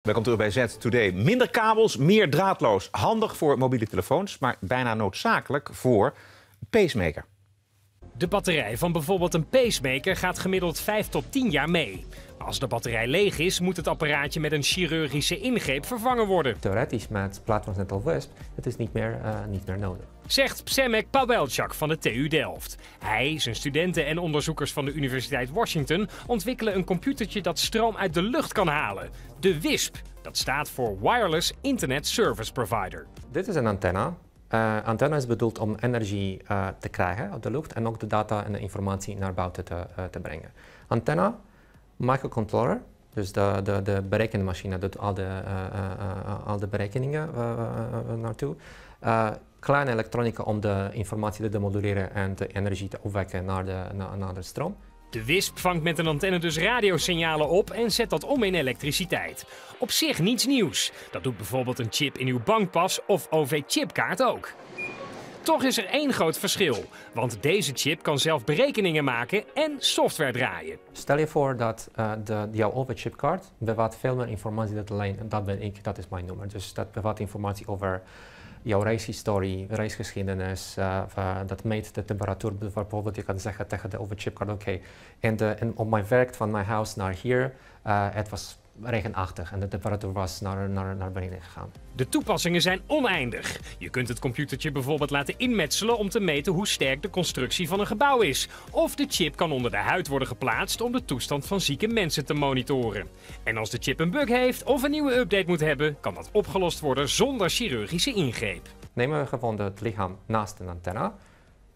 Welkom terug bij Z Today. Minder kabels, meer draadloos. Handig voor mobiele telefoons, maar bijna noodzakelijk voor pacemaker. De batterij van bijvoorbeeld een pacemaker gaat gemiddeld 5 tot 10 jaar mee. Als de batterij leeg is, moet het apparaatje met een chirurgische ingreep vervangen worden. Theoretisch met al wesp, het is niet meer, uh, niet meer nodig. Zegt Psemek Pawelczak van de TU Delft. Hij, zijn studenten en onderzoekers van de Universiteit Washington ontwikkelen een computertje dat stroom uit de lucht kan halen. De WISP. Dat staat voor Wireless Internet Service Provider. Dit is een antenne uh, antenna is bedoeld om energie eh, te krijgen uit de lucht en ook de data en de informatie naar buiten te, eh, te brengen. Antenna, microcontroller, dus de, de, de berekenmachine doet al de, al de berekeningen naartoe. kleine elektronica om de informatie te demoduleren en de energie te opwekken naar de, naar, naar de stroom. De wisp vangt met een antenne dus radiosignalen op en zet dat om in elektriciteit. Op zich niets nieuws. Dat doet bijvoorbeeld een chip in uw bankpas of OV-chipkaart ook. Toch is er één groot verschil, want deze chip kan zelf berekeningen maken en software draaien. Stel je voor dat eh, de, jouw OV-chipkaart bevat veel meer informatie dan alleen dat ben ik, dat is mijn nummer. Dus dat bevat informatie over jouw reishistorie, reisgeschiedenis, uh, uh, dat meet de temperatuur bijvoorbeeld. Je kan zeggen tegen de overchipkaart, oké, okay. en, en op mijn werk van mijn huis naar hier, eh, het was regenachtig en de temperatuur was naar, naar, naar beneden gegaan. De toepassingen zijn oneindig. Je kunt het computertje bijvoorbeeld laten inmetselen om te meten hoe sterk de constructie van een gebouw is. Of de chip kan onder de huid worden geplaatst om de toestand van zieke mensen te monitoren. En als de chip een bug heeft of een nieuwe update moet hebben, kan dat opgelost worden zonder chirurgische ingreep. Nemen we gewoon het lichaam naast een antenne,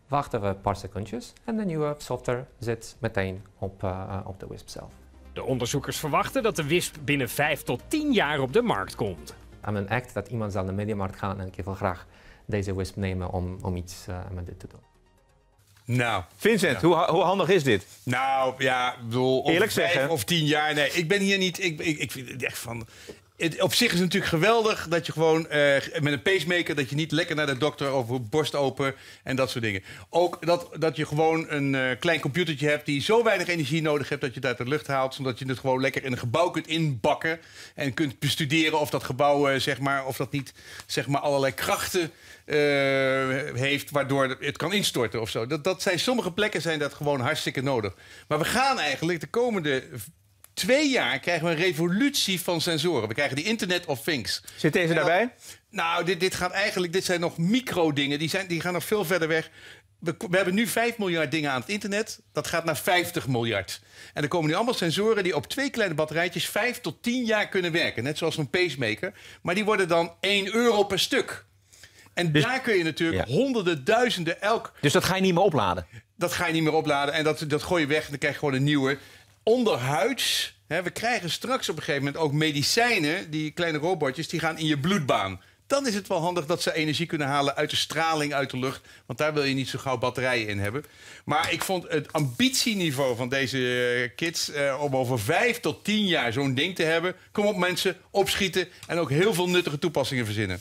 wachten we een paar secondjes en de nieuwe software zit meteen op, eh, op de WISP zelf. De onderzoekers verwachten dat de WISP binnen 5 tot 10 jaar op de markt komt. Aan een act dat iemand zal naar de mediamarkt gaan en ik wil graag deze WISP nemen om, om iets eh, met dit te doen. Nou. Vincent, hoe, hoe, handig is dit? Nou, ja, bedoel, Eerlijk zeggen. of tien jaar. Nee, ik ben hier niet. Ik, ik, ik vind het echt van het, op zich is het natuurlijk geweldig dat je gewoon eh, met een pacemaker... dat je niet lekker naar de dokter over borst open en dat soort dingen. Ook dat, dat je gewoon een eh, klein computertje hebt die zo weinig energie nodig hebt... dat je het uit de lucht haalt, zodat je het gewoon lekker in een gebouw kunt inbakken... en kunt bestuderen of dat gebouw, eh, zeg maar, of dat niet zeg maar, allerlei krachten heeft... waardoor het kan instorten of zo. Dat, dat zijn, sommige plekken zijn dat gewoon hartstikke nodig. Maar we gaan eigenlijk de komende twee jaar krijgen we een revolutie van sensoren. We krijgen die Internet of Things. Zit deze daarbij? Nou, dit, dit gaat eigenlijk, dit zijn nog micro-dingen. Die, zijn, die gaan nog veel verder weg. We, hebben nu 5 miljard dingen aan het internet. Dat gaat naar 50 miljard. En er komen nu allemaal sensoren die op twee kleine batterijtjes 5 tot 10 jaar kunnen werken. Net zoals een pacemaker. Maar die worden dan 1 euro per stuk. En dus- daar kun je natuurlijk honderden, duizenden elk. Dus dat ga je niet meer opladen? Dat ga je niet meer opladen. En dat, dat gooi je weg en dan krijg je gewoon een nieuwe onderhuids. Hè, we krijgen straks op een gegeven moment ook medicijnen, die kleine robotjes, die gaan in je bloedbaan. Dan is het wel handig dat ze energie kunnen halen uit de straling uit de lucht. Want daar wil je niet zo gauw batterijen in hebben. Maar ik vond het ambitieniveau van deze eh, kids eh, om over vijf tot tien jaar zo'n ding te hebben. Kom op mensen, opschieten en ook heel veel nuttige toepassingen verzinnen.